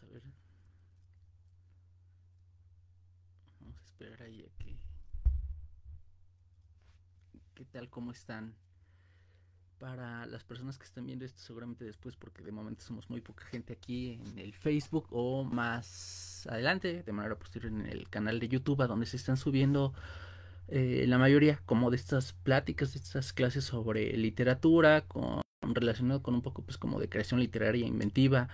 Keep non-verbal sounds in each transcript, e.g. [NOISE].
Vamos a ver. Vamos a esperar ahí a que. ¿Qué tal? ¿Cómo están? Para las personas que están viendo esto, seguramente después, porque de momento somos muy poca gente aquí en el Facebook o más adelante, de manera posterior en el canal de YouTube, a donde se están subiendo eh, la mayoría como de estas pláticas, de estas clases sobre literatura, con, relacionado con un poco pues como de creación literaria inventiva,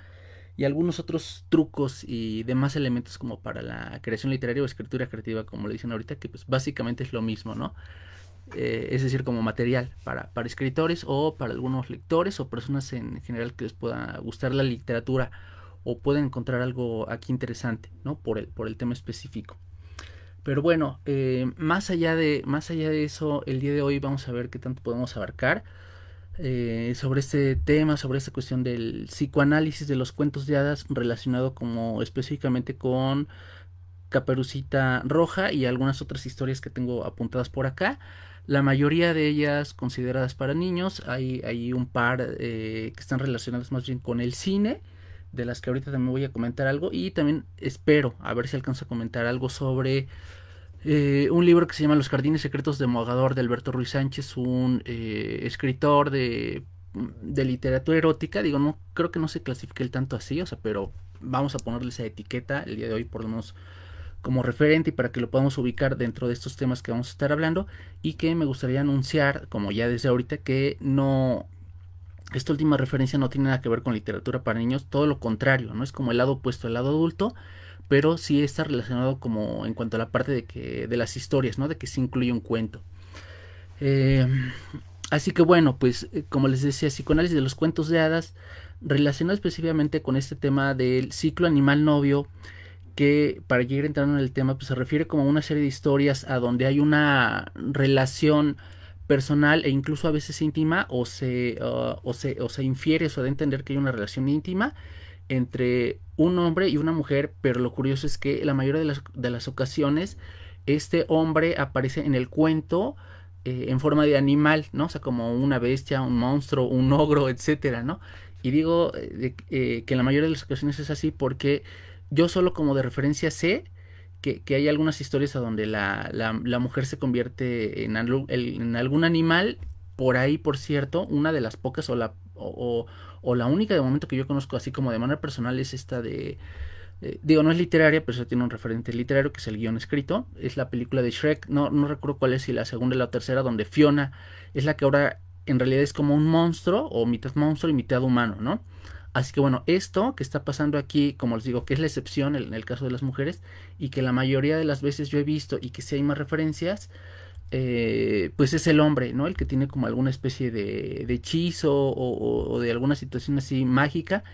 y algunos otros trucos y demás elementos como para la creación literaria o escritura creativa, como le dicen ahorita, que pues básicamente es lo mismo, ¿no? Eh, es decir, como material para, escritores o para algunos lectores o personas en general que les pueda gustar la literatura o pueden encontrar algo aquí interesante, ¿no? Por el, por el tema específico. Pero bueno, eh, más, allá de, más allá de eso, el día de hoy vamos a ver qué tanto podemos abarcar. Eh, sobre este tema, sobre esta cuestión del psicoanálisis de los cuentos de hadas relacionado como específicamente con Caperucita Roja y algunas otras historias que tengo apuntadas por acá. La mayoría de ellas consideradas para niños, hay, un par eh, que están relacionadas más bien con el cine, de las que ahorita también voy a comentar algo y también espero a ver si alcanzo a comentar algo sobre eh, un libro que se llama Los Jardines Secretos de Mogador de Alberto Ruiz Sánchez, un eh, escritor de, de, literatura erótica. Digo, no creo que no se clasifique el tanto así, o sea, pero vamos a ponerle esa etiqueta el día de hoy, por lo menos como referente y para que lo podamos ubicar dentro de estos temas que vamos a estar hablando y que me gustaría anunciar, como ya desde ahorita, que no esta última referencia no tiene nada que ver con literatura para niños, todo lo contrario, no es como el lado opuesto al lado adulto pero sí está relacionado como en cuanto a la parte de que de las historias, ¿no? De que se incluye un cuento. Eh, así que bueno, pues eh, como les decía, psicoanálisis de los cuentos de hadas, relacionado específicamente con este tema del ciclo animal novio, que para llegar entrando en el tema, pues se refiere como a una serie de historias a donde hay una relación personal e incluso a veces íntima o se, ah, o o se infiere o se da entender que hay una relación íntima entre un hombre y una mujer, pero lo curioso es que la mayoría de las, ocasiones este hombre aparece en el cuento eh, en forma de animal, ¿no? O sea, como una bestia, un monstruo, un ogro, etcétera, ¿no? Y digo eh, eh, que en la mayoría de las ocasiones es así porque yo solo como de referencia sé que, hay algunas historias a donde la, mujer se convierte en, algún animal, por ahí, por cierto, una de las pocas o la... o o la única de momento que yo conozco así como de manera personal es esta de, digo, no es literaria, pero eso tiene un referente literario que es el guión escrito, es la película de Shrek, no, no recuerdo cuál es, si la segunda o la tercera, donde Fiona es la que ahora en realidad es como un monstruo o mitad monstruo y mitad humano, ¿no? Así que bueno, esto que está pasando aquí, como les digo, que es la excepción en el caso de las mujeres y que la mayoría de las veces yo he visto y que si hay más referencias, eh, pues es el hombre, ¿no? El que tiene como alguna especie de, hechizo o, de alguna situación así mágica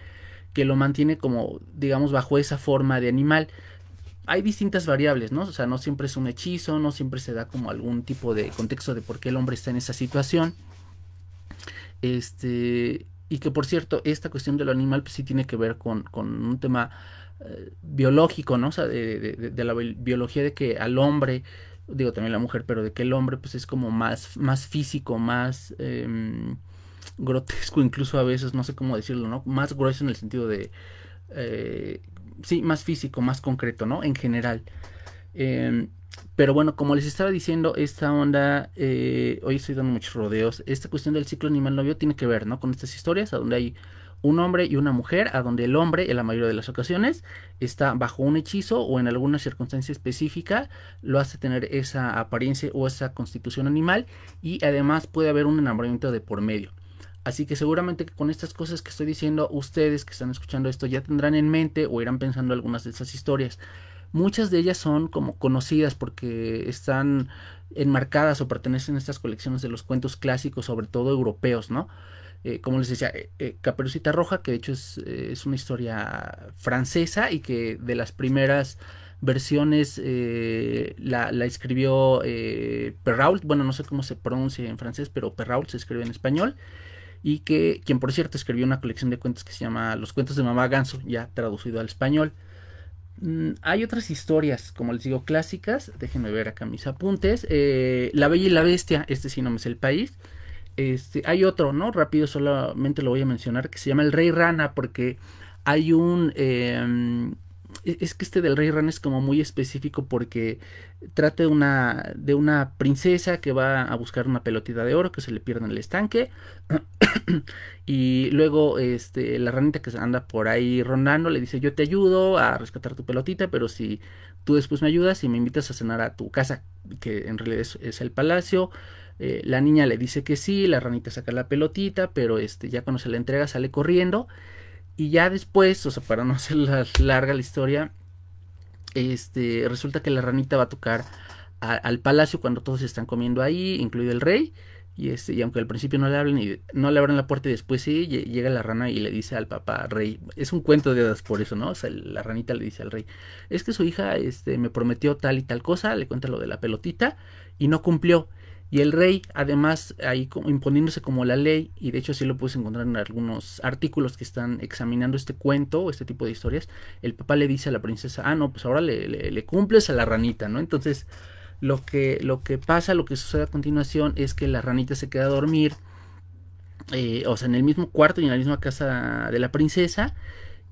que lo mantiene como, digamos, bajo esa forma de animal. Hay distintas variables, ¿no? O sea, no siempre es un hechizo, no siempre se da como algún tipo de contexto de por qué el hombre está en esa situación. Este, y que por cierto, esta cuestión del animal pues, sí tiene que ver con, un tema eh, biológico, ¿no? O sea, de la biología de que al hombre digo también la mujer, pero de que el hombre pues es como más, más físico, más em, grotesco incluso a veces, no sé cómo decirlo, ¿no? Más grueso en el sentido de, eh, sí, más físico, más concreto, ¿no? En general. Em, pero bueno, como les estaba diciendo, esta onda, eh, hoy estoy dando muchos rodeos, esta cuestión del ciclo animal novio tiene que ver, ¿no? Con estas historias, a donde hay un hombre y una mujer, a donde el hombre, en la mayoría de las ocasiones, está bajo un hechizo o en alguna circunstancia específica lo hace tener esa apariencia o esa constitución animal y además puede haber un enamoramiento de por medio. Así que seguramente con estas cosas que estoy diciendo, ustedes que están escuchando esto ya tendrán en mente o irán pensando algunas de esas historias. Muchas de ellas son como conocidas porque están enmarcadas o pertenecen a estas colecciones de los cuentos clásicos, sobre todo europeos, ¿no? Eh, como les decía, eh, eh, Caperucita Roja, que de hecho es, una historia francesa y que de las primeras versiones la, escribió Perrault, bueno, no sé cómo se pronuncia en francés, pero Perrault se escribe en español y que quien por cierto escribió una colección de cuentos que se llama Los cuentos de mamá Ganso, ya traducido al español. Mm, hay otras historias, como les digo, clásicas. Déjenme ver acá mis apuntes. la Bella y la Bestia, este sí no me es el país. Este, hay otro, ¿no? Rápido solamente lo voy a mencionar, que se llama El Rey Rana, porque hay un... Em, e-, es que este del Rey Rana es como muy específico porque trata de una, de una princesa que va a buscar una pelotita de oro que se le pierde en el estanque. [COUGHS] y luego este, la ranita que anda por ahí rondando le dice yo te ayudo a rescatar tu pelotita, pero si tú después me ayudas y me invitas a cenar a tu casa, que en realidad es el palacio, eh, la niña le dice que sí, la ranita saca la pelotita, pero este, ya cuando se la entrega sale corriendo. Y ya después, o sea, para no [LAUGHS] hacer la, larga la historia, este, resulta que la ranita va a tocar al palacio cuando todos están comiendo ahí, incluido el rey. Y, este, y aunque al principio no le hablen y no le abren la puerta y después sí, llega la rana y le dice al papá rey, es un cuento de hadas por eso, ¿no? O sea, la ranita le dice al rey, es que su hija este, me prometió tal y tal cosa, le cuenta lo de la pelotita y no cumplió. Y el rey, además, ahí imponiéndose como la ley, y de hecho así lo puedes encontrar en algunos artículos que están examinando este cuento, este tipo de historias, el papá le dice a la princesa, ah, no, pues ahora le, le, cumples a la ranita, ¿no? Entonces, lo que, lo que pasa, lo que sucede a continuación es que la ranita se queda a dormir, eh, o sea, en el mismo cuarto y en la misma casa de la princesa,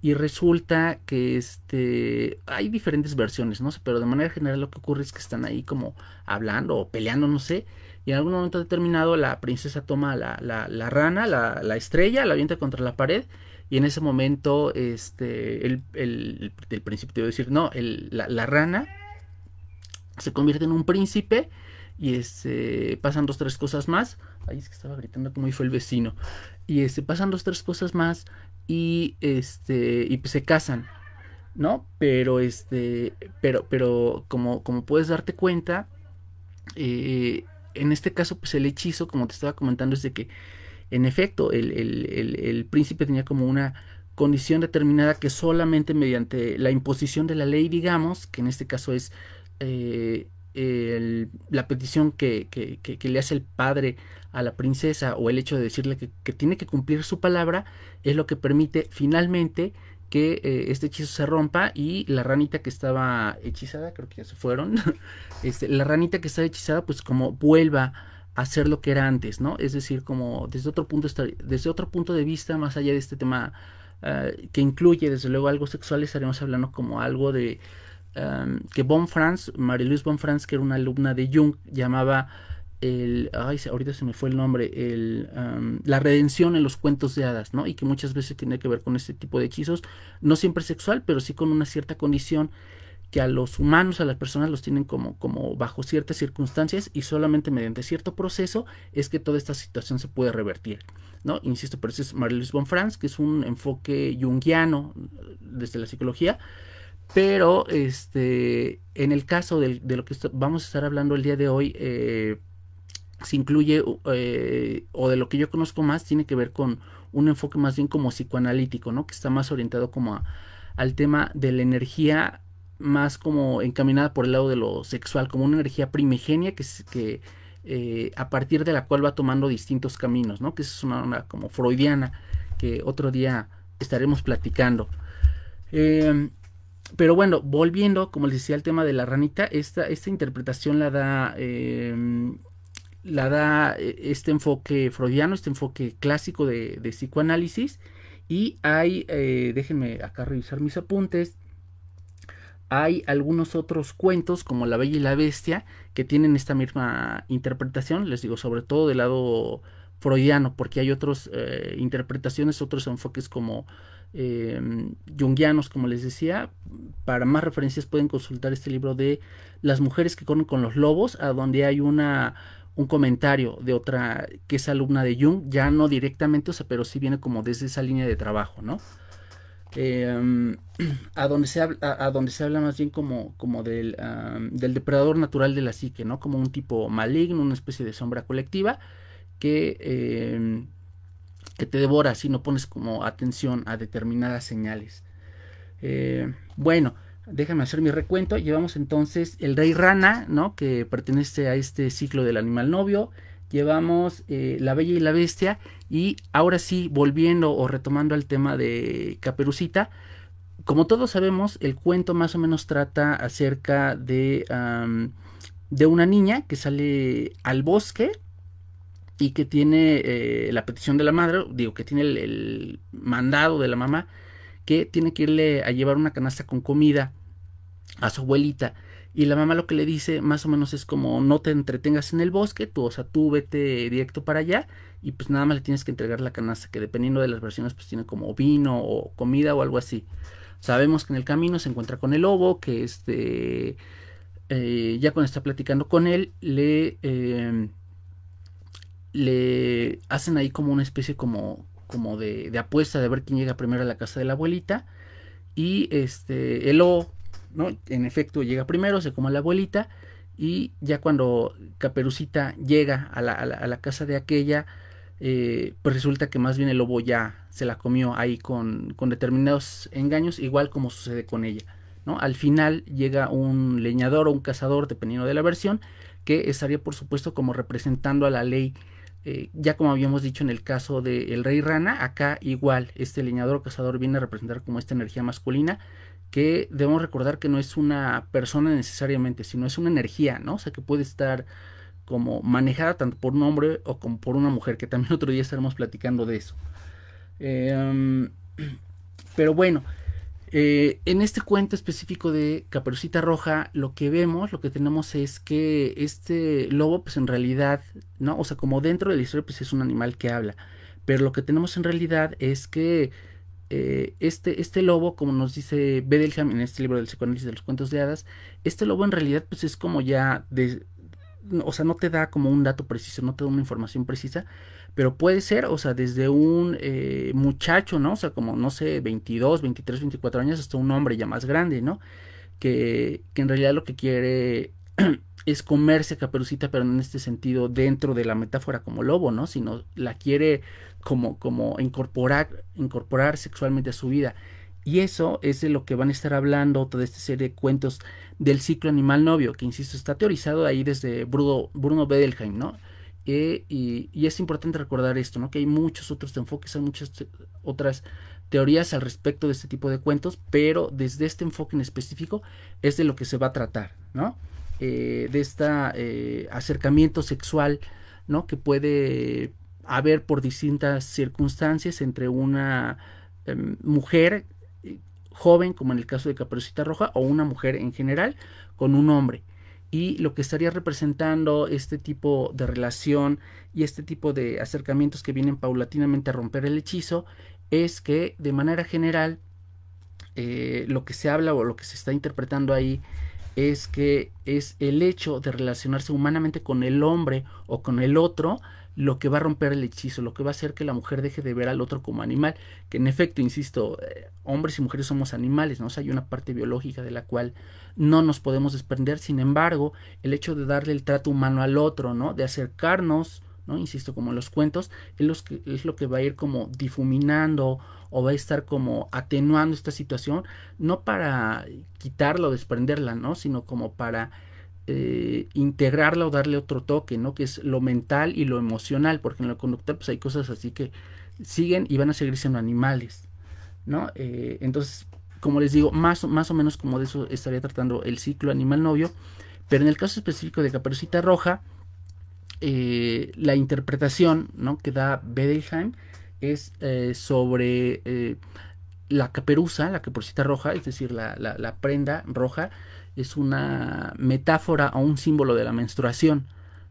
y resulta que este, hay diferentes versiones, ¿no? sé Pero de manera general lo que ocurre es que están ahí como hablando o peleando, no sé. Y en algún momento determinado la princesa toma la, la, la rana, la, estrella, la avienta contra la pared. Y en ese momento, este, el, el, el príncipe, te voy a decir, no, el, la, rana se convierte en un príncipe y este, pasan dos, tres cosas más. Ahí es que estaba gritando como fue el vecino. Y este, pasan dos, tres cosas más y este, y pues se casan, ¿no? Pero este, pero, pero como, como puedes darte cuenta, eh, en este caso pues el hechizo, como te estaba comentando, es de que en efecto el, el príncipe tenía como una condición determinada que solamente mediante la imposición de la ley, digamos, que en este caso es eh, la petición que, le hace el padre a la princesa o el hecho de decirle que, tiene que cumplir su palabra es lo que permite finalmente que eh, este hechizo se rompa y la ranita que estaba hechizada, creo que ya se fueron, [LAUGHS] este, la ranita que estaba hechizada pues como vuelva a ser lo que era antes, ¿no? Es decir, como desde otro punto, desde otro punto de vista, más allá de este tema ah, que incluye desde luego algo sexual, estaremos hablando como algo de Em, que Von Franz, Marie-Louise Von Franz, que era una alumna de Jung, llamaba el, ay, ahorita se me fue el nombre, el, em, la redención en los cuentos de hadas, ¿no? Y que muchas veces tiene que ver con este tipo de hechizos, no siempre sexual, pero sí con una cierta condición que a los humanos, a las personas los tienen como, como bajo ciertas circunstancias y solamente mediante cierto proceso es que toda esta situación se puede revertir, ¿no? Insisto, pero ese es Marie-Louise von Franz, que es un enfoque junguiano eh, desde la psicología, pero este, en el caso de, lo que vamos a estar hablando el día de hoy, eh, se incluye, eh, o de lo que yo conozco más, tiene que ver con un enfoque más bien como psicoanalítico, ¿no? Que está más orientado como a, al tema de la energía, más como encaminada por el lado de lo sexual, como una energía primigenia que, que eh, a partir de la cual va tomando distintos caminos, ¿no? Que es una como freudiana, que otro día estaremos platicando. Eh, pero bueno, volviendo, como les decía, al tema de la ranita, esta, esta interpretación la da, em, la da eh, este enfoque freudiano, este enfoque clásico de, psicoanálisis. Y hay, eh, déjenme acá revisar mis apuntes, hay algunos otros cuentos como La Bella y la Bestia que tienen esta misma interpretación, les digo, sobre todo del lado freudiano, porque hay otras eh, interpretaciones, otros enfoques como eh, como les decía. Para más referencias pueden consultar este libro de Las mujeres que corren con los lobos, a donde hay una un comentario de otra que es alumna de Jung, ya no directamente, o sea, pero sí viene como desde esa línea de trabajo, ¿no? Em, [CLEARS THROAT] a, donde se habla, a, donde se habla más bien como, como del, del, depredador natural de la psique, ¿no? Como un tipo maligno, una especie de sombra colectiva que em, que te devora si no pones como atención a determinadas señales. Eh, bueno, déjame hacer mi recuento. Llevamos entonces el rey rana, ¿no? Que pertenece a este ciclo del animal novio. Llevamos eh, la bella y la bestia. Y ahora sí, volviendo o retomando al tema de Caperucita. Como todos sabemos, el cuento más o menos trata acerca de, de una niña que sale al bosque y que tiene eh, la petición de la madre, digo, que tiene el, mandado de la mamá, que tiene que irle a llevar una canasta con comida a su abuelita. Y la mamá lo que le dice más o menos es como no te entretengas en el bosque, tú, o sea, tú vete directo para allá y pues nada más le tienes que entregar la canasta, que dependiendo de las versiones pues tiene como vino o comida o algo así. Sabemos que en el camino se encuentra con el lobo, que este, eh, ya cuando está platicando con él, le... Em, le hacen ahí como una especie como, como de, apuesta de ver quién llega primero a la casa de la abuelita. Y este, el O, ¿no? En efecto, llega primero, se come a la abuelita. Y ya cuando Caperucita llega a la, a la, casa de aquella, eh, pues resulta que más bien el lobo ya se la comió ahí con, con determinados engaños, igual como sucede con ella. ¿no? Al final llega un leñador o un cazador, dependiendo de la versión, que estaría por supuesto como representando a la ley eh, ya como habíamos dicho en el caso del rey rana, acá igual este leñador o cazador viene a representar como esta energía masculina que debemos recordar que no es una persona necesariamente, sino es una energía, ¿no? O sea, que puede estar como manejada tanto por un hombre o como por una mujer, que también [LAUGHS] otro día estaremos platicando de eso. Em, [CLEARS THROAT] pero bueno, eh, en este cuento específico de Caperucita Roja, lo que vemos, lo que tenemos es que este lobo, pues en realidad, ¿no? O sea, como dentro de la historia, pues es un animal que habla. Pero lo que tenemos en realidad es que eh, este, este lobo, como nos dice Bedelham en este libro del psicoanálisis de los cuentos de hadas, este lobo en realidad pues es como ya de, o sea, no te da como un dato preciso, no te da una información precisa, pero puede ser, o sea, desde un eh, muchacho, ¿no? O sea, como, no sé, 22, 23, 24 años, hasta un hombre ya más grande, ¿no? Que, que en realidad lo que quiere [CLEARS THROAT] es comerse Caperucita, pero no en este sentido dentro de la metáfora como lobo, ¿no? Sino la quiere como, como incorporar, incorporar sexualmente a su vida. Y eso es de lo que van a estar hablando toda esta serie de cuentos del ciclo animal novio, que insisto, está teorizado ahí desde Bruno, Bruno Bedelheim, ¿no? Eh, y, es importante recordar esto, ¿no? Que hay muchos otros enfoques, hay muchas otras teorías al respecto de este tipo de cuentos, pero desde este enfoque en específico es de lo que se va a tratar, ¿no? Eh, de este acercamiento sexual, ¿no? Que puede haber por distintas circunstancias entre una em, mujer joven, como en el caso de Caperucita Roja, o una mujer en general, con un hombre. Y lo que estaría representando este tipo de relación y este tipo de acercamientos que vienen paulatinamente a romper el hechizo es que de manera general eh, lo que se habla o lo que se está interpretando ahí es que es el hecho de relacionarse humanamente con el hombre o con el otro lo que va a romper el hechizo, lo que va a hacer que la mujer deje de ver al otro como animal, que en efecto, insisto, eh, hombres y mujeres somos animales, ¿no? O sea, hay una parte biológica de la cual no nos podemos desprender, sin embargo, el hecho de darle el trato humano al otro, ¿no? De acercarnos, ¿no? Insisto, como en los cuentos, es, lo que va a ir como difuminando o va a estar como atenuando esta situación, no para quitarla o desprenderla, ¿no? Sino como para eh, integrarla o darle otro toque, ¿no? Que es lo mental y lo emocional, porque en lo conducta pues hay cosas así que siguen y van a seguir siendo animales, ¿no? Eh, entonces, como les digo, más, más o menos como de eso estaría tratando el ciclo animal novio, pero en el caso específico de Caperucita Roja, eh, la interpretación ¿no? que da Bedelheim es sobre la caperuza, la caperucita roja, es decir, la prenda roja, es una metáfora o un símbolo de la menstruación,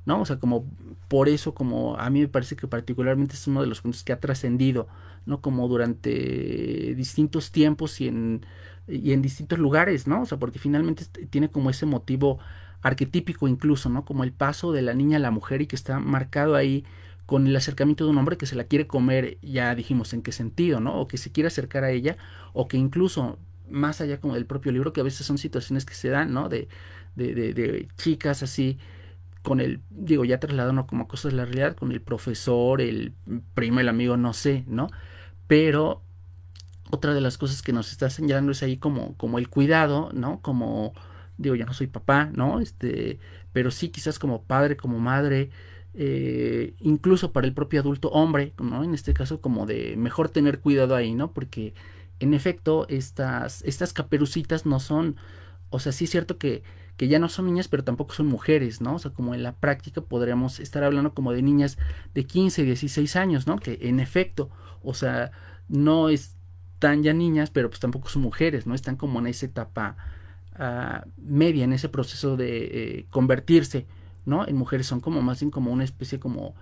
¿no? O sea, como por eso, como a mí me parece que particularmente es uno de los puntos que ha trascendido, ¿no? Como durante distintos tiempos y en, y en distintos lugares, ¿no? O sea, porque finalmente este, tiene como ese motivo arquetípico incluso, ¿no? Como el paso de la niña a la mujer y que está marcado ahí con el acercamiento de un hombre que se la quiere comer, ya dijimos en qué sentido, ¿no? O que se quiere acercar a ella, o que incluso más allá como del propio libro, que a veces son situaciones que se dan, ¿no? De, de, de, chicas así, con el, digo, ya trasladado, ¿no? como cosas de la realidad, con el profesor, el primo, el amigo, no sé, ¿no? Pero otra de las cosas que nos está señalando es ahí como, como el cuidado, ¿no? Como, digo, ya no soy papá, ¿no? Este, pero sí quizás como padre, como madre, eh, incluso para el propio adulto hombre, ¿no? En este caso como de mejor tener cuidado ahí, ¿no? Porque en efecto, estas, estas caperucitas no son, o sea, sí es cierto que, que ya no son niñas, pero tampoco son mujeres, ¿no? O sea, como en la práctica podríamos estar hablando como de niñas de 15, 16 años, ¿no? Que en efecto, o sea, no están ya niñas, pero pues tampoco son mujeres, ¿no? Están como en esa etapa ah, media, en ese proceso de eh, convertirse, ¿no? En mujeres son como más bien como una especie como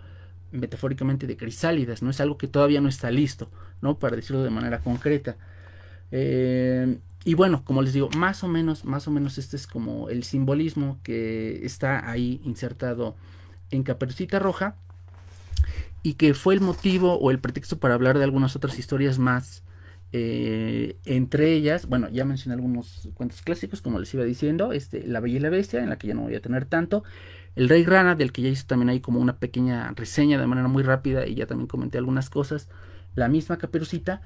metafóricamente de crisálidas, ¿no? Es algo que todavía no está listo, ¿no? Para decirlo de manera concreta. Eh, y bueno, como les digo, más o menos, más o menos este es como el simbolismo que está ahí insertado en Caperucita Roja y que fue el motivo o el pretexto para hablar de algunas otras historias más. Eh, entre ellas, bueno, ya mencioné algunos cuentos clásicos, como les iba diciendo, este, La Bella y la Bestia, en la que ya no voy a tener tanto, el Rey Rana, del que ya hice también ahí como una pequeña reseña de manera muy rápida y ya también comenté algunas cosas. La misma caperucita.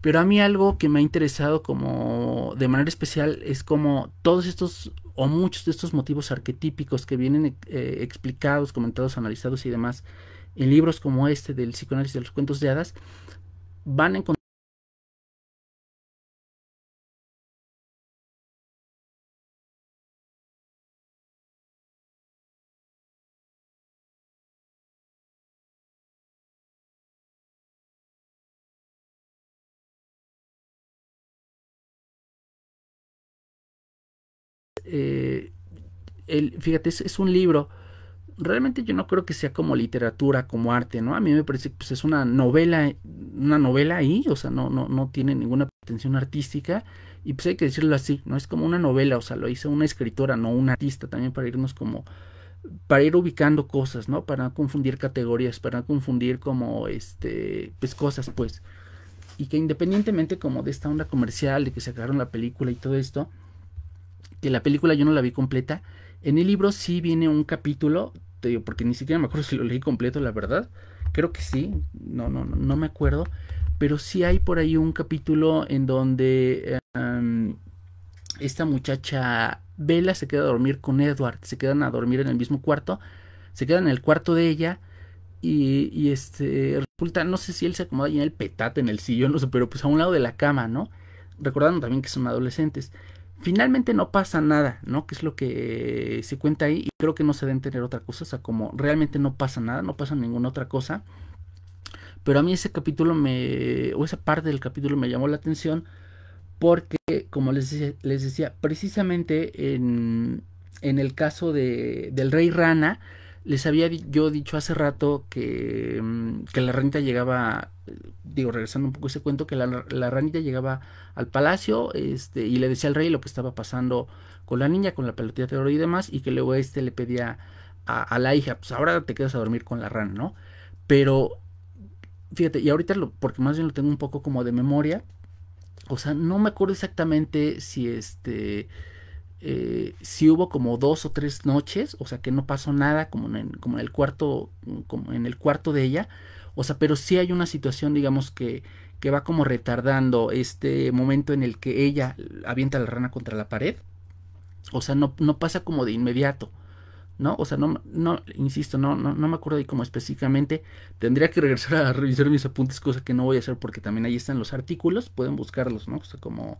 Pero a mí algo que me ha interesado como de manera especial es como todos estos o muchos de estos motivos arquetípicos que vienen eh, explicados, comentados, analizados y demás en libros como este del psicoanálisis de los cuentos de hadas, van a encontrar Eh, el, fíjate, es, un libro. Realmente yo no creo que sea como literatura, como arte, ¿no? A mí me parece que pues, es una novela, una novela ahí, o sea, no, no, no tiene ninguna pretensión artística. Y pues hay que decirlo así, ¿no? Es como una novela, o sea, lo hizo una escritora, no un artista, también para irnos como para ir ubicando cosas, ¿no? Para no confundir categorías, para no confundir como, este, pues cosas, pues. Y que independientemente como de esta onda comercial, de que se sacaron la película y todo esto, que la película yo no la vi completa. En el libro sí viene un capítulo, te digo, porque ni siquiera me acuerdo si lo leí completo, la verdad. Creo que sí, no, no, no me acuerdo. Pero sí hay por ahí un capítulo en donde em, esta muchacha Bella se queda a dormir con Edward. Se quedan a dormir en el mismo cuarto. Se quedan en el cuarto de ella. Y, este resulta, no sé si él se acomoda en el petate, en el sillón, no sé, pero pues a un lado de la cama, ¿no? Recordando también que son adolescentes. Finalmente no pasa nada, ¿no? Que es lo que se cuenta ahí y creo que no se deben tener otra cosa, o sea, como realmente no pasa nada, no pasa ninguna otra cosa. Pero a mí ese capítulo me, o esa parte del capítulo me llamó la atención porque, como les, decía, les decía precisamente en, en el caso de, del rey rana, les había yo dicho hace rato mm, que, la ranita llegaba, digo, regresando un poco ese cuento, que la, ranita llegaba al palacio este, y le decía al rey lo que estaba pasando con la niña, con la pelotita de oro y demás, y que luego este le pedía a, la hija, pues ahora te quedas a dormir con la rana, ¿no? Pero, fíjate, y ahorita, lo, porque más bien lo tengo un poco como de memoria, o sea, no me acuerdo exactamente si este eh, hubo como dos o tres noches, o sea que no pasó nada como en, como en el cuarto, como en el cuarto de ella, o sea, pero si hay una situación, digamos que que va como retardando este momento en el que ella avienta la rana contra la pared. O sea, no, no pasa como de inmediato. ¿No? O sea, no, no insisto, no, no, no me acuerdo de como específicamente. Tendría que regresar a revisar mis apuntes, cosa que no voy a hacer porque también ahí están los artículos. Pueden buscarlos, ¿no? O sea, como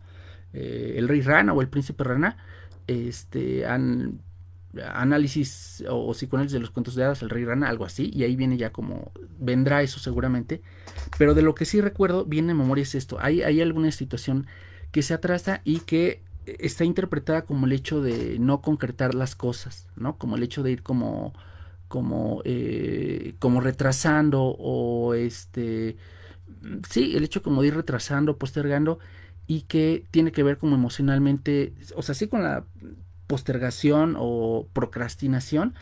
eh, el rey rana o el príncipe rana este, análisis o, con psicoanálisis de los cuentos de hadas, el rey rana, algo así, y ahí viene ya como, vendrá eso seguramente, pero de lo que sí recuerdo, viene en memoria es esto, hay, hay alguna situación que se atrasa y que está interpretada como el hecho de no concretar las cosas, ¿no? Como el hecho de ir como, como, eh, como retrasando o este, sí, el hecho como de ir retrasando, postergando y que tiene que ver como emocionalmente, o sea, sí con la postergación o procrastinación,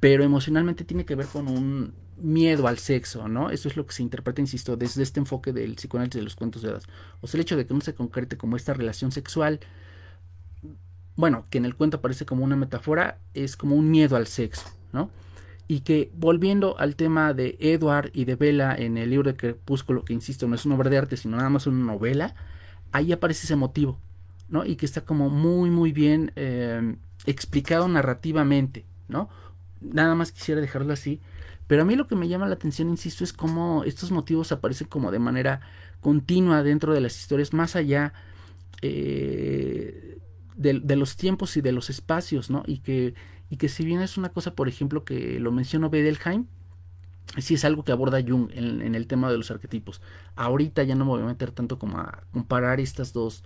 pero emocionalmente tiene que ver con un miedo al sexo, ¿no? Eso es lo que se interpreta, insisto, desde este enfoque del psicoanálisis de los cuentos de hadas. O sea, el hecho de que no se concrete como esta relación sexual, bueno, que en el cuento aparece como una metáfora, es como un miedo al sexo, ¿no? Y que volviendo al tema de Edward y de Vela en el libro de Crepúsculo, que insisto, no es una obra de arte, sino nada más una novela, ahí aparece ese motivo, ¿no? Y que está como muy, muy bien em, explicado narrativamente, ¿no? Nada más quisiera dejarlo así. Pero a mí lo que me llama la atención, insisto, es cómo estos motivos aparecen como de manera continua dentro de las historias, más allá eh, de, de, los tiempos y de los espacios, ¿no? Y que, y que si bien es una cosa, por ejemplo, que lo mencionó Bedelheim, sí es algo que aborda Jung en, el tema de los arquetipos. Ahorita ya no me voy a meter tanto como a comparar estas dos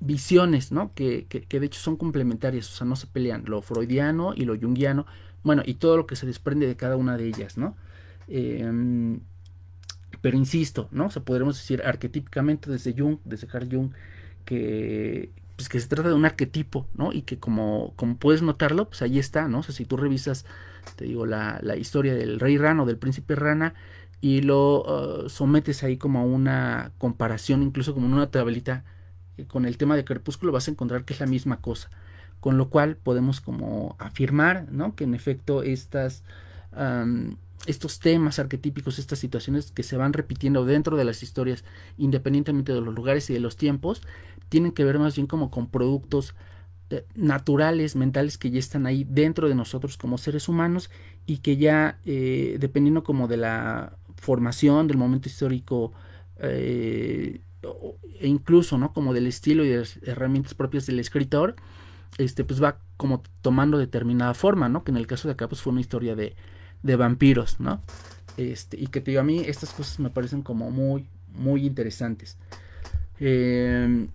visiones, ¿no? Que, de hecho son complementarias, o sea, no se pelean lo freudiano y lo jungiano, bueno, y todo lo que se desprende de cada una de ellas, ¿no? Em, pero insisto, ¿no? O sea, podremos decir arquetípicamente desde Jung, desde Carl Jung, que, pues, que se trata de un arquetipo, ¿no? Y que como, como puedes notarlo, pues ahí está, ¿no? O sea, si tú revisas, te digo, la, historia del rey rana o del príncipe rana y lo uh, sometes ahí como a una comparación, incluso como en una tablita eh, con el tema de crepúsculo, vas a encontrar que es la misma cosa. Con lo cual podemos como afirmar, ¿no? Que en efecto estas... Um, estos temas arquetípicos, estas situaciones que se van repitiendo dentro de las historias, independientemente de los lugares y de los tiempos, tienen que ver más bien como con productos eh, naturales, mentales que ya están ahí dentro de nosotros como seres humanos y que ya eh, dependiendo como de la formación, del momento histórico eh, e incluso no como del estilo y de las herramientas propias del escritor, este pues va como tomando determinada forma, ¿no? Que en el caso de acá pues fue una historia de de vampiros, ¿no? Este, y que te digo, a mí estas cosas me parecen como muy, muy interesantes. Em,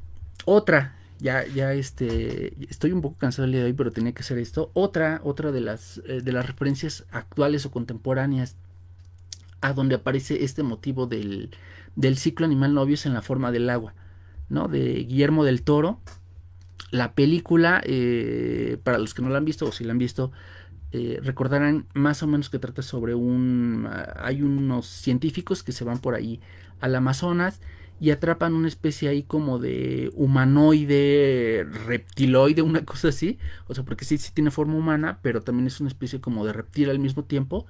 otra, ya, ya este, estoy un poco cansado el día de hoy, pero tenía que hacer esto. Otra, otra de las, eh, de las referencias actuales o contemporáneas a donde aparece este motivo del, ciclo animal novios en la forma del agua, ¿no? De Guillermo del Toro. La película, eh, para los que no la han visto o si la han visto, eh, recordarán más o menos que trata sobre un... Ah, hay unos científicos que se van por ahí al Amazonas y atrapan una especie ahí como de humanoide, reptiloide, una cosa así. O sea, porque sí, sí tiene forma humana, pero también es una especie como de reptil al mismo tiempo.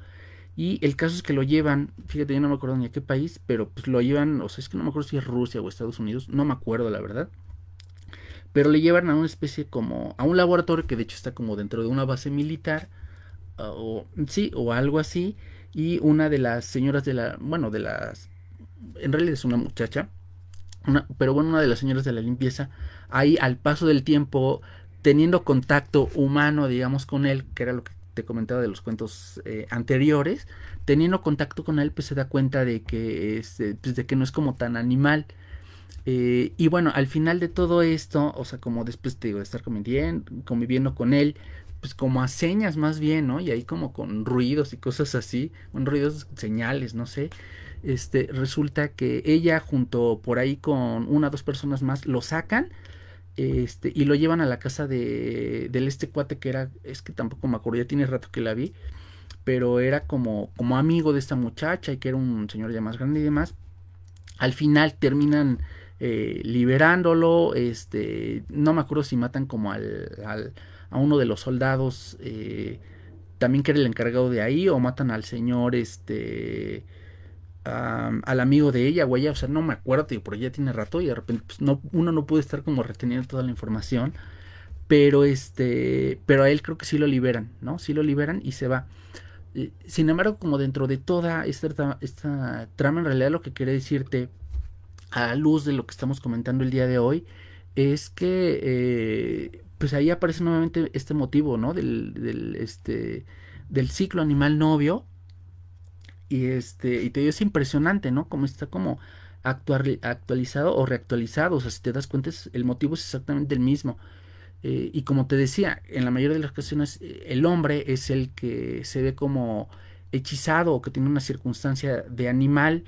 Y el caso es que lo llevan, fíjate, yo no me acuerdo ni a qué país, pero pues lo llevan, o sea, es que no me acuerdo si es Rusia o Estados Unidos, no me acuerdo la verdad. Pero le llevan a una especie como, a un laboratorio que de hecho está como dentro de una base militar o, sí, o algo así. Y una de las señoras de la, bueno, de las, en realidad es una muchacha, una, pero bueno, una de las señoras de la limpieza, ahí al paso del tiempo, teniendo contacto humano, digamos, con él, que era lo que te comentaba de los cuentos eh, anteriores, teniendo contacto con él, pues se da cuenta de que, eh, pues que no es como tan animal. Eh, y bueno, al final de todo esto, o sea, como después te digo, de estar conviviendo con él, pues como a señas más bien, ¿no? Y ahí como con ruidos y cosas así, con ruidos, señales, no sé. Este, resulta que ella junto por ahí con una o dos personas más lo sacan este, y lo llevan a la casa de, del este cuate que era, es que tampoco me acuerdo, ya tiene rato que la vi, pero era como, como amigo de esta muchacha y que era un señor ya más grande y demás. Al final terminan eh, liberándolo, este, no me acuerdo si matan como al a uno de los soldados eh, también que era el encargado de ahí, o matan al señor, este, al amigo de ella, güey, o sea, no me acuerdo, pero ya tiene rato y de repente pues, no, uno no puede estar como reteniendo toda la información, pero este, pero a él creo que sí lo liberan, ¿no? Sí lo liberan y se va. Eh, sin embargo, como dentro de toda esta, esta trama, en realidad lo que quería decirte, a luz de lo que estamos comentando el día de hoy, es que eh, pues ahí aparece nuevamente este motivo, ¿no? Del, del, este, del ciclo animal novio. Y, este, y te digo, es impresionante, ¿no? Como está como actualizado o reactualizado. O sea, si te das cuenta, el motivo es exactamente el mismo. Eh, y como te decía, en la mayoría de las ocasiones eh, el hombre es el que se ve como hechizado o que tiene una circunstancia de animal,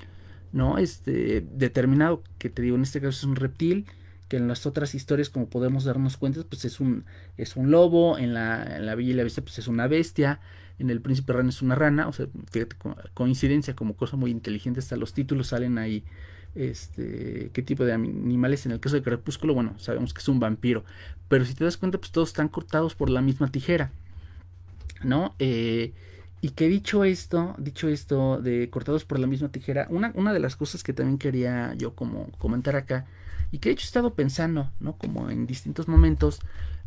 ¿no? Este, determinado, que te digo, en este caso es un reptil que en las otras historias, como podemos darnos cuenta, pues es un, es un lobo, en la, en la Bella y la Bestia pues es una bestia, en El Príncipe Rana es una rana, o sea, fíjate, coincidencia, como cosa muy inteligente, hasta los títulos salen ahí, este, qué tipo de animales, en el caso de Crepúsculo, bueno, sabemos que es un vampiro, pero si te das cuenta, pues todos están cortados por la misma tijera, ¿no? Eh, y que dicho esto, dicho esto de cortados por la misma tijera, una, una de las cosas que también quería yo como comentar acá, y que de hecho he estado pensando, ¿no? Como en distintos momentos,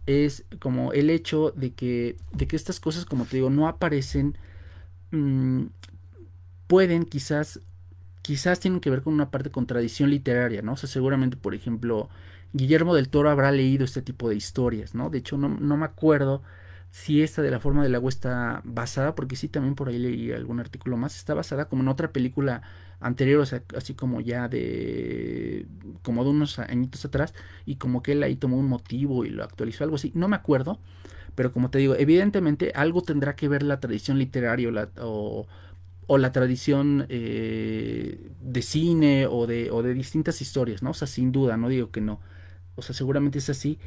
es como el hecho de que, de que estas cosas, como te digo, no aparecen, mm, pueden quizás, quizás tienen que ver con una parte con tradición literaria, ¿no? O sea, seguramente, por ejemplo, Guillermo del Toro habrá leído este tipo de historias, ¿no? De hecho, no, no me acuerdo si esta de la forma del agua está basada, porque sí, también por ahí leí algún artículo más, está basada como en otra película anteriores, así como ya de como de unos añitos atrás, y como que él ahí tomó un motivo y lo actualizó, algo así, no me acuerdo, pero como te digo, evidentemente algo tendrá que ver la tradición literaria o la, o, la tradición eh, de cine o de, o de distintas historias, ¿no? O sea, sin duda, no digo que no, o sea, seguramente es así,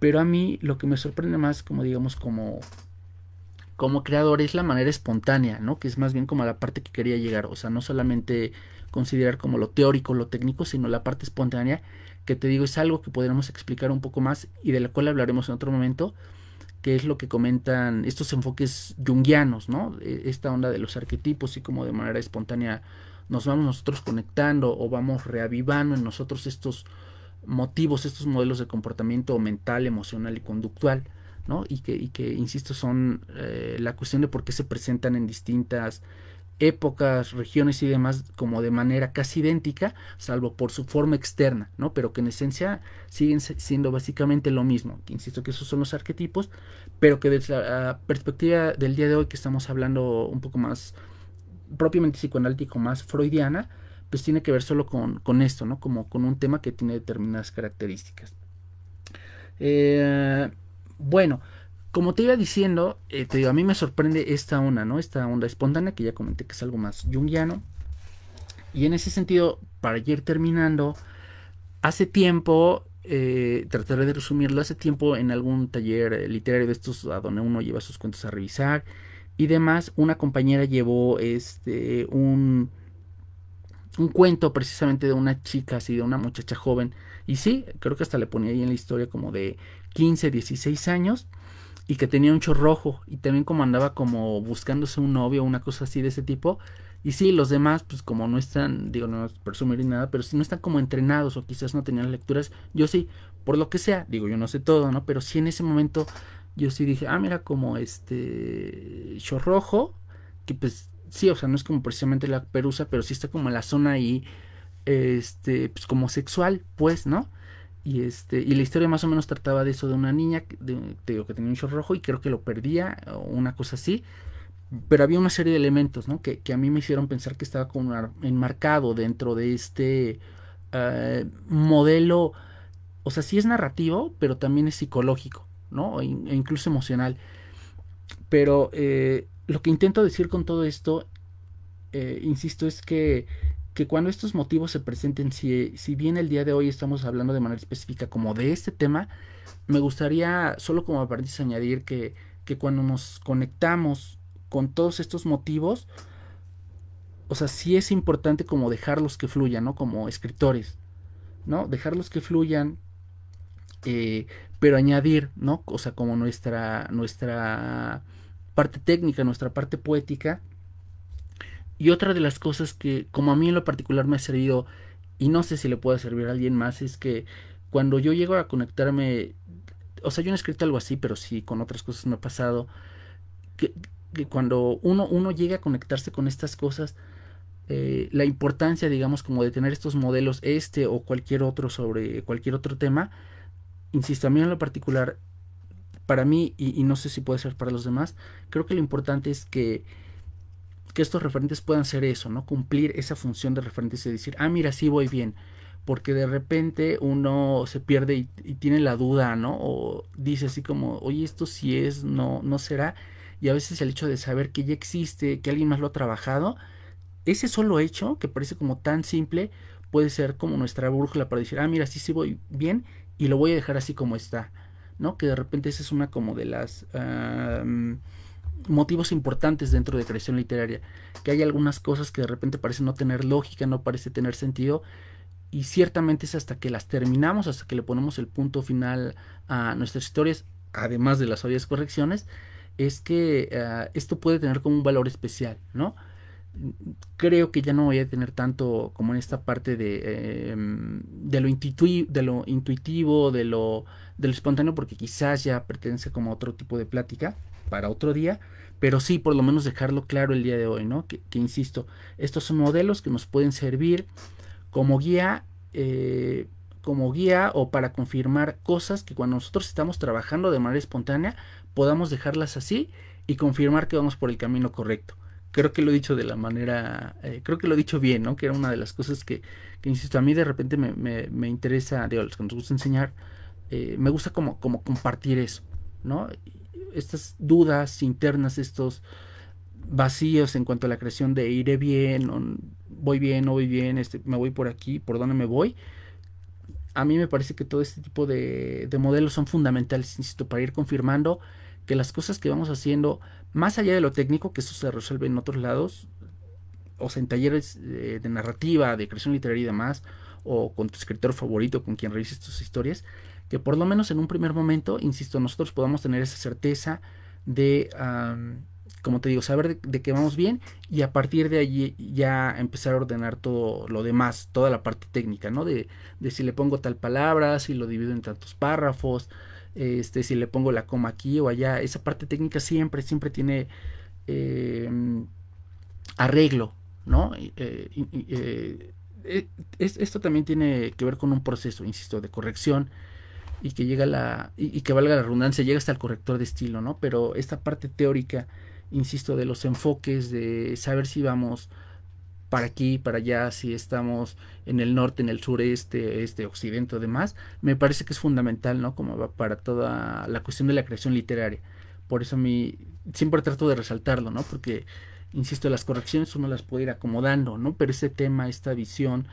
pero a mí lo que me sorprende más, como digamos, como como creador es la manera espontánea, ¿no? Que es más bien como la parte que quería llegar, o sea, no solamente considerar como lo teórico, lo técnico, sino la parte espontánea, que te digo es algo que podríamos explicar un poco más y de la cual hablaremos en otro momento, que es lo que comentan estos enfoques junguianos, ¿no? E, esta onda de los arquetipos y como de manera espontánea nos vamos nosotros conectando o vamos reavivando en nosotros estos motivos, estos modelos de comportamiento mental, emocional y conductual y que, insisto, son eh, la cuestión de por qué se presentan en distintas épocas, regiones y demás como de manera casi idéntica, salvo por su forma externa, ¿no? Pero que en esencia siguen siendo básicamente lo mismo. Insisto que esos son los arquetipos, pero que desde la perspectiva del día de hoy que estamos hablando un poco más propiamente psicoanalítico, más freudiana, pues tiene que ver solo con, con esto, ¿no? Como con un tema que tiene determinadas características. Eh, bueno, como te iba diciendo, eh, te digo, a mí me sorprende esta onda, ¿no? Esta onda espontánea que ya comenté que es algo más jungiano. Y en ese sentido, para ir terminando, hace tiempo, eh, trataré de resumirlo, hace tiempo en algún taller eh, literario de estos a donde uno lleva sus cuentos a revisar y demás, una compañera llevó este un, un cuento precisamente de una chica, así de una muchacha joven. Y sí, creo que hasta le ponía ahí en la historia como de 15, 16 años y que tenía un chorrojo y también como andaba como buscándose un novio, una cosa así de ese tipo. Y sí, los demás, pues como no están, digo, no es presumir ni nada, pero si no están como entrenados o quizás no tenían lecturas, yo sí, por lo que sea, digo, yo no sé todo, ¿no? Pero si en ese momento yo sí dije, ah, mira, como este chorrojo, que pues sí, o sea, no es como precisamente la perusa, pero sí está como en la zona ahí, este, pues como sexual, pues, ¿no? Y, este, y la historia más o menos trataba de eso, de una niña de, que tenía un short rojo y creo que lo perdía o una cosa así. Pero había una serie de elementos ¿no? que, que a mí me hicieron pensar que estaba como enmarcado dentro de este eh, modelo, o sea, sí es narrativo, pero también es psicológico, ¿no? E incluso emocional. Pero eh, lo que intento decir con todo esto, eh, insisto, es que que cuando estos motivos se presenten, si, si bien el día de hoy estamos hablando de manera específica como de este tema, me gustaría solo como aparte añadir que, que cuando nos conectamos con todos estos motivos, o sea, sí es importante como dejarlos que fluyan, ¿no? Como escritores, ¿no? Dejarlos que fluyan, eh, pero añadir, ¿no? O sea, como nuestra, nuestra parte técnica, nuestra parte poética, y otra de las cosas que, como a mí en lo particular me ha servido, y no sé si le puede servir a alguien más, es que cuando yo llego a conectarme, o sea, yo no he escrito algo así, pero sí, con otras cosas me ha pasado, que, cuando uno, uno llega a conectarse con estas cosas, eh, la importancia, digamos, como de tener estos modelos, este o cualquier otro sobre cualquier otro tema, insisto, a mí en lo particular, para mí, y no sé si puede ser para los demás, creo que lo importante es que que estos referentes puedan ser eso, ¿no? Cumplir esa función de referentes y decir, ah, mira, sí voy bien. Porque de repente uno se pierde y, tiene la duda, ¿no? O dice así como, oye, esto sí es, no, no será. Y a veces el hecho de saber que ya existe, que alguien más lo ha trabajado, ese solo hecho, que parece como tan simple, puede ser como nuestra brújula para decir, ah, mira, sí, sí voy bien y lo voy a dejar así como está, ¿no? Que de repente esa es una como de las motivos importantes dentro de creación literaria, que hay algunas cosas que de repente parecen no tener lógica, no parece tener sentido, y ciertamente es hasta que las terminamos, hasta que le ponemos el punto final a nuestras historias, además de las obvias correcciones, es que eh, esto puede tener como un valor especial, ¿no? Creo que ya no voy a tener tanto como en esta parte de, em, de, lo, de lo intuitivo, de lo, de lo espontáneo, porque quizás ya pertenece como a otro tipo de plática para otro día, pero sí por lo menos dejarlo claro el día de hoy, ¿no? Que, insisto, estos son modelos que nos pueden servir como guía, eh, como guía o para confirmar cosas que cuando nosotros estamos trabajando de manera espontánea podamos dejarlas así y confirmar que vamos por el camino correcto. Creo que lo he dicho de la manera, eh, creo que lo he dicho bien, ¿no? Que era una de las cosas que, que insisto, a mí de repente me, me, interesa, digo, los que nos gusta enseñar, eh, me gusta como, como compartir eso, ¿no? estas dudas internas, estos vacíos en cuanto a la creación de iré bien, voy bien, no voy bien, este, me voy por aquí, por dónde me voy. A mí me parece que todo este tipo de, modelos son fundamentales, insisto, para ir confirmando que las cosas que vamos haciendo, más allá de lo técnico, que eso se resuelve en otros lados, o sea, en talleres eh, de, narrativa, de creación literaria y demás, o con tu escritor favorito, con quien revises tus historias, que por lo menos en un primer momento, insisto, nosotros podamos tener esa certeza de, como te digo, saber de, que vamos bien y a partir de allí ya empezar a ordenar todo lo demás, toda la parte técnica, ¿no? De, de si le pongo tal palabra, si lo divido en tantos párrafos, este, si le pongo la coma aquí o allá, esa parte técnica siempre, siempre tiene em, arreglo, ¿no? Eh, eh, e, esto también tiene que ver con un proceso, insisto, de corrección, y que llega la y, que valga la redundancia llega hasta el corrector de estilo no pero esta parte teórica insisto de los enfoques de saber si vamos para aquí para allá si estamos en el norte en el sureste este occidente o demás me parece que es fundamental no como para toda la cuestión de la creación literaria por eso mi siempre trato de resaltarlo no porque insisto las correcciones uno las puede ir acomodando no pero ese tema esta visión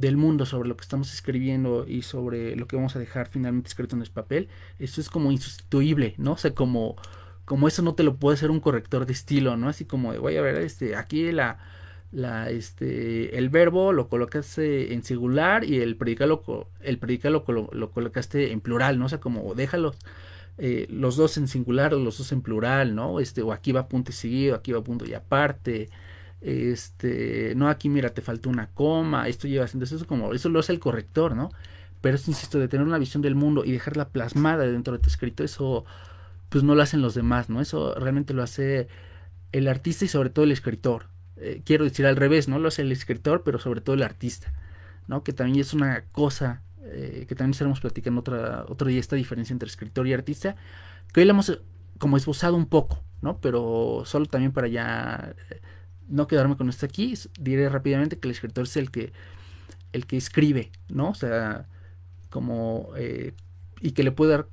del mundo sobre lo que estamos escribiendo y sobre lo que vamos a dejar finalmente escrito en el papel, eso es como insustituible, ¿no? O sea, como, como eso no te lo puede hacer un corrector de estilo, ¿no? Así como voy a ver, este, aquí la, la, este, el verbo lo colocaste en singular y el predicado el predicado lo, lo, colocaste en plural, ¿no? O sea, como déjalos eh, los dos en singular o los dos en plural, ¿no? Este, o aquí va punto y seguido, aquí va punto y aparte, este, no, aquí mira, te faltó una coma, esto llevas, haciendo eso como, eso lo hace el corrector, ¿no? Pero insisto, de tener una visión del mundo y dejarla plasmada dentro de tu escrito, eso pues no lo hacen los demás, ¿no? Eso realmente lo hace el artista y sobre todo el escritor. Eh, quiero decir al revés, ¿no? Lo hace el escritor, pero sobre todo el artista, ¿no? Que también es una cosa eh, que también estaremos platicando otra, otro día, esta diferencia entre escritor y artista, que hoy la hemos eh, como esbozado un poco, ¿no? Pero solo también para ya no quedarme con esto aquí. Diré rápidamente que el escritor es el que, el que escribe, ¿no? O sea, como... Eh, y que le puede dar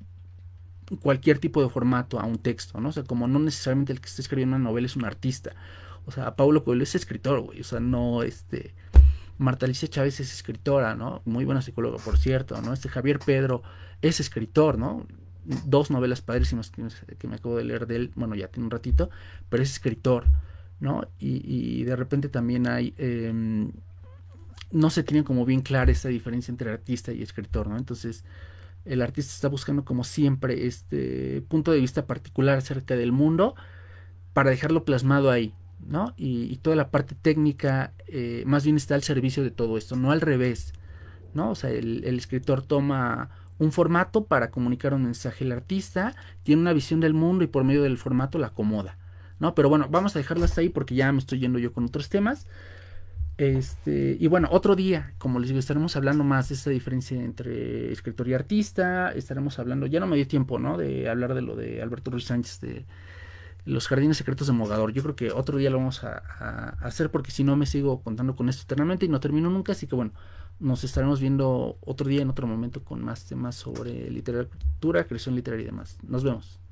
cualquier tipo de formato a un texto, ¿no? O sea, como no necesariamente el que está escribiendo una novela es un artista. O sea, Pablo Coelho es escritor, güey. O sea, no, este... Marta Alicia Chávez es escritora, ¿no? Muy buena psicóloga, por cierto, ¿no? Este Javier Pedro es escritor, ¿no? Dos novelas padrísimas que, que me acabo de leer de él, bueno, ya tiene un ratito, pero es escritor. ¿no? Y, de repente también hay... Em, no se tiene como bien clara esa diferencia entre artista y escritor, ¿no? Entonces, el artista está buscando como siempre este punto de vista particular acerca del mundo para dejarlo plasmado ahí, ¿no? Y, toda la parte técnica eh, más bien está al servicio de todo esto, no al revés, ¿no? O sea, el, el escritor toma un formato para comunicar un mensaje, el artista tiene una visión del mundo y por medio del formato la acomoda. ¿no? Pero bueno, vamos a dejarlo hasta ahí porque ya me estoy yendo yo con otros temas. Este, y bueno, otro día, como les digo, estaremos hablando más de esta diferencia entre escritor y artista. Estaremos hablando, ya no me dio tiempo, ¿no? De hablar de lo de Alberto Ruiz Sánchez, de los jardines secretos de Mogador. Yo creo que otro día lo vamos a, a hacer porque si no me sigo contando con esto eternamente y no termino nunca. Así que bueno, nos estaremos viendo otro día en otro momento con más temas sobre literatura, creación literaria y demás. Nos vemos.